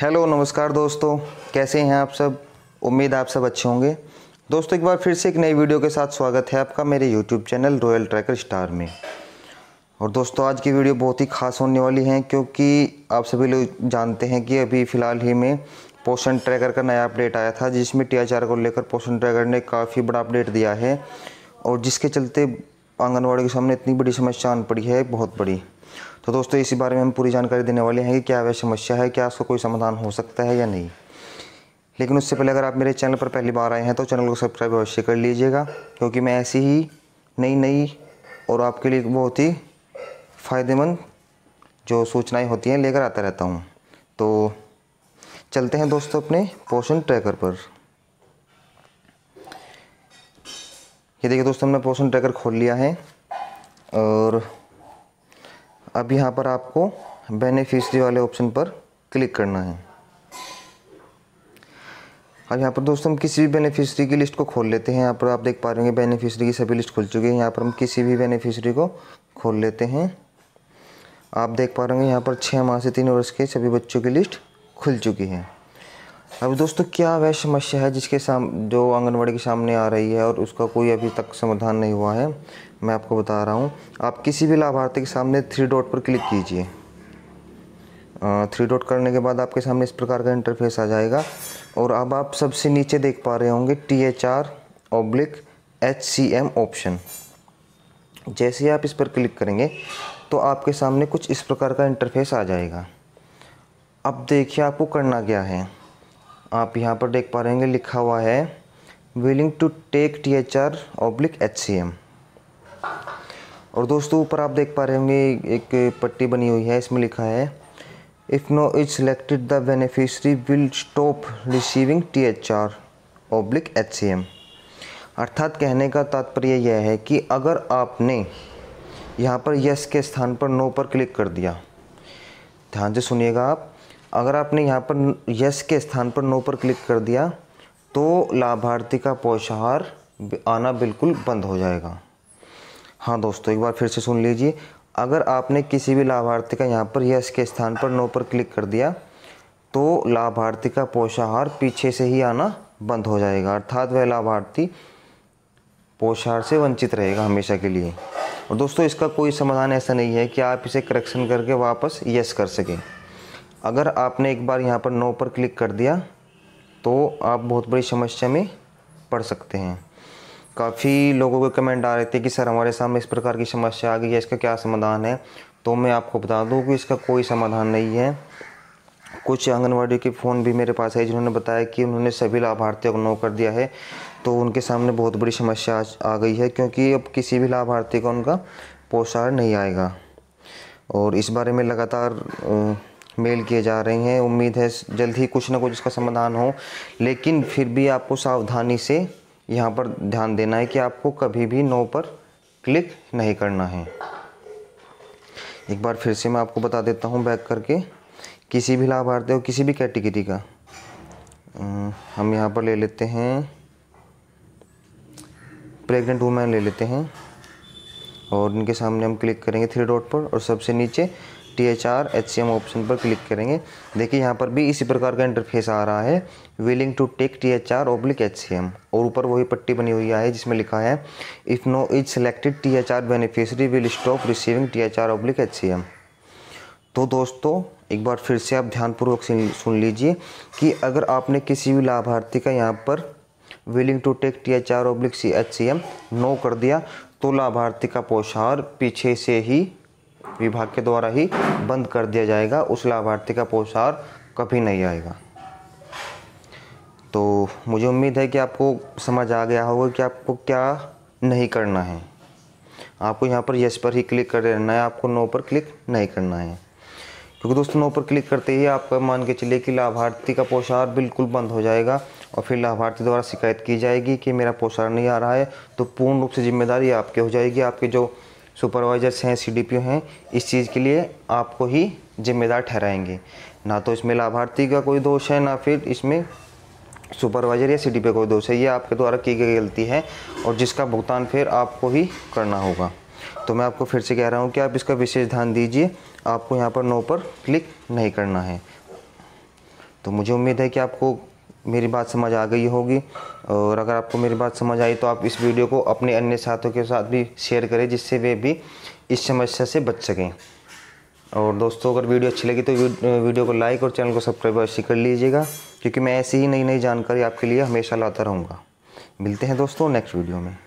hello नमस्कार दोस्तों कैसे हैं आप सब उम्मीद आप सब अच्छे होंगे दोस्तों एक बार फिर से एक नई वीडियो के साथ स्वागत है आपका मेरे YouTube channel Royal Tracker Star में और दोस्तों आज की वीडियो बहुत ही खास होने वाली है क्योंकि आप सभी लोग जानते हैं कि अभी फ़िलहाल ही में पोषण ट्रैकर का नया अपडेट आया था जिसमें टी को लेकर पोषण ट्रैकर ने काफ़ी बड़ा अपडेट दिया है और जिसके चलते आंगनबाड़ी के सामने इतनी बड़ी समस्या आन पड़ी है बहुत बड़ी तो दोस्तों इसी बारे में हम पूरी जानकारी देने वाले हैं कि क्या वह समस्या है क्या उसका कोई समाधान हो सकता है या नहीं लेकिन उससे पहले अगर आप मेरे चैनल पर पहली बार आए हैं तो चैनल को सब्सक्राइब अवश्य कर लीजिएगा क्योंकि मैं ऐसी ही नई नई और आपके लिए बहुत ही फ़ायदेमंद जो सूचनाएं होती हैं लेकर आता रहता हूं तो चलते हैं दोस्तों अपने पोषण ट्रैकर पर ये देखिए दोस्तों हमने पोषण ट्रैकर खोल लिया है और अब यहाँ पर आपको बेनिफिशरी वाले ऑप्शन पर क्लिक करना है अब यहाँ पर दोस्तों हम किसी भी बेनिफिशरी की लिस्ट को खोल लेते हैं यहाँ पर आप देख पा रहे होंगे बेनिफिशरी की सभी लिस्ट खुल चुकी है यहाँ पर हम किसी भी बेनिफिशरी को खोल लेते हैं आप देख पा रहे होंगे यहाँ पर छः माह से तीन वर्ष के सभी बच्चों की लिस्ट खुल चुकी है अब दोस्तों क्या वह समस्या है जिसके साम जो आंगनबाड़ी के सामने आ रही है और उसका कोई अभी तक समाधान नहीं हुआ है मैं आपको बता रहा हूँ आप किसी भी लाभार्थी के सामने थ्री डॉट पर क्लिक कीजिए थ्री डॉट करने के बाद आपके सामने इस प्रकार का इंटरफेस आ जाएगा और अब आप सबसे नीचे देख पा रहे होंगे T H R oblique H C M option जैसे ही आप इस पर क्लिक करेंगे तो आपके सामने कुछ इस प्रकार का इंटरफेस आ जाएगा अब देखिए आपको करना क्या है आप यहाँ पर देख पा रहे हैं लिखा हुआ है willing to take T H R oblique H C M और दोस्तों ऊपर आप देख पा रहे होंगे एक पट्टी बनी हुई है इसमें लिखा है if no is selected the beneficiary will stop receiving T H R oblique H C M अर्थात कहने का तात्पर्य यह है कि अगर आपने यहाँ पर यस के स्थान पर नो पर क्लिक कर दिया ध्यान से सुनिएगा आप अगर आपने यहाँ पर यस के स्थान पर नो पर क्लिक कर दिया तो लाभार्थी का पोषाहार आना बिल्कुल बंद हो जाएगा हाँ दोस्तों एक बार फिर से सुन लीजिए अगर आपने किसी भी लाभार्थी का यहाँ पर यस के स्थान पर नो पर क्लिक कर दिया तो लाभार्थी का पोषाहार पीछे से ही आना बंद हो जाएगा अर्थात वह लाभार्थी पोषाहार से वंचित रहेगा हमेशा के लिए और दोस्तों इसका कोई समाधान ऐसा नहीं है कि आप इसे करेक्शन करके वापस यस कर सकें अगर आपने एक बार यहाँ पर नो पर क्लिक कर दिया तो आप बहुत बड़ी समस्या में पड़ सकते हैं काफ़ी लोगों के कमेंट आ रहे थे कि सर हमारे सामने इस प्रकार की समस्या आ गई है इसका क्या समाधान है तो मैं आपको बता दूं कि इसका कोई समाधान नहीं है कुछ आंगनवाड़ी के फ़ोन भी मेरे पास है जिन्होंने बताया कि उन्होंने सभी लाभार्थियों को नो कर दिया है तो उनके सामने बहुत बड़ी समस्या आ गई है क्योंकि अब किसी भी लाभार्थी का उनका पोषार नहीं आएगा और इस बारे में लगातार मेल किए जा रहे हैं उम्मीद है जल्द ही कुछ ना कुछ इसका समाधान हो लेकिन फिर भी आपको सावधानी से यहाँ पर ध्यान देना है कि आपको कभी भी नो पर क्लिक नहीं करना है एक बार फिर से मैं आपको बता देता हूँ बैक करके किसी भी लाभार्थी और किसी भी कैटेगरी का हम यहाँ पर ले लेते हैं प्रेग्नेंट वूमेन ले लेते हैं और इनके सामने हम क्लिक करेंगे थ्री डॉट पर और सबसे नीचे T H R H C M option पर क्लिक करेंगे देखिए यहाँ पर भी इसी प्रकार का इंटरफेस आ रहा है willing to take T H R oblique H C M और ऊपर वही पट्टी बनी हुई है जिसमें लिखा है if no is selected T H R beneficiary will stop receiving T H R oblique H C M तो दोस्तों एक बार फिर से आप ध्यानपूर्वक सुन लीजिए कि अगर आपने किसी भी लाभार्थी का यहाँ पर willing to take T H R oblique C H C M no कर दिया तो लाभार्थी का पोषार पीछे से ही विभाग के द्वारा ही बंद कर दिया जाएगा उस लाभार्थी का पोषार कभी नहीं आएगा तो मुझे उम्मीद है कि आपको समझ आ गया होगा कि आपको क्या नहीं करना है आपको यहाँ पर यस पर ही क्लिक कर रहना है आपको नो पर क्लिक नहीं करना है क्योंकि दोस्तों नो पर क्लिक करते ही आपका मान के चलिए कि लाभार्थी का पोषार बिल्कुल बंद हो जाएगा और फिर लाभार्थी द्वारा शिकायत की जाएगी कि मेरा पोषार नहीं आ रहा है तो पूर्ण रूप से जिम्मेदारी आपकी हो जाएगी आपके जो सुपरवाइजर्स हैं सीडीपीओ हैं इस चीज़ के लिए आपको ही जिम्मेदार ठहराएंगे ना तो इसमें लाभार्थी का कोई दोष है ना फिर इसमें सुपरवाइजर या सी का कोई दोष है ये आपके द्वारा की गई गलती है और जिसका भुगतान फिर आपको ही करना होगा तो मैं आपको फिर से कह रहा हूँ कि आप इसका विशेष ध्यान दीजिए आपको यहाँ पर नो पर क्लिक नहीं करना है तो मुझे उम्मीद है कि आपको मेरी बात समझ आ गई होगी और अगर आपको मेरी बात समझ आई तो आप इस वीडियो को अपने अन्य साथियों के साथ भी शेयर करें जिससे वे भी इस समस्या से बच सकें और दोस्तों अगर वीडियो अच्छी लगी तो वीडियो को लाइक और चैनल को सब्सक्राइब अवश्य कर लीजिएगा क्योंकि मैं ऐसी ही नई नई जानकारी आपके लिए हमेशा लाता रहूँगा मिलते हैं दोस्तों नेक्स्ट वीडियो में